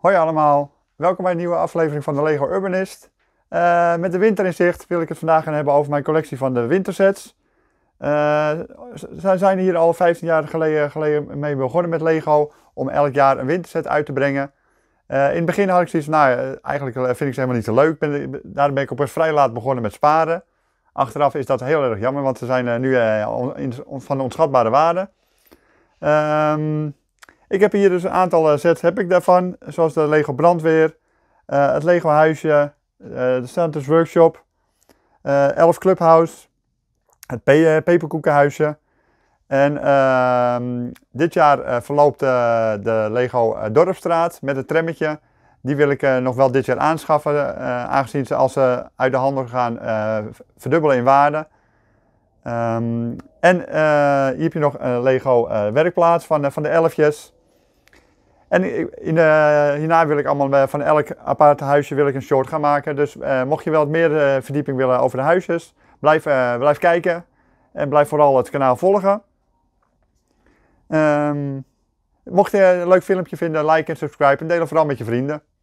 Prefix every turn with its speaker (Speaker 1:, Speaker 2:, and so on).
Speaker 1: Hoi allemaal, welkom bij een nieuwe aflevering van de Lego Urbanist. Eh, met de winter in zicht wil ik het vandaag gaan hebben over mijn collectie van de wintersets. Uh, eh, ze zijn hier al 15 jaar geleden, geleden, mee begonnen met Lego om elk jaar een winterset uit te brengen. Eh, in het begin had ik zoiets van, nou eigenlijk vind ik ze helemaal niet zo leuk. Ben, daarom ben ik op een vrij laat begonnen met sparen. Achteraf is dat heel erg jammer, want ze zijn nu van onschatbare waarde. Ehm ik heb hier dus een aantal eh, sets heb ik daarvan, zoals de Lego Brandweer, eh, het Lego Huisje, eh, de Santa's Workshop, Elf Clubhouse, het Peperkoekenhuisje. En ehm, dit jaar verloopt de Lego Dorpstraat met het trammetje. Die wil ik nog wel dit jaar aanschaffen, aangezien ze als ze uit de handel gaan verdubbelen in waarde. Ehm, en hier heb je nog een Lego werkplaats van, van de elfjes. En in eh, hierna wil ik allemaal eh, van elk apart huisje wil ik een short gaan maken. Dus eh, mocht je wel meer verdieping willen over de huisjes, blijf, blijf kijken. En blijf vooral het kanaal volgen. Ehm, mocht je een leuk filmpje vinden, like en subscribe en deel het vooral met je vrienden.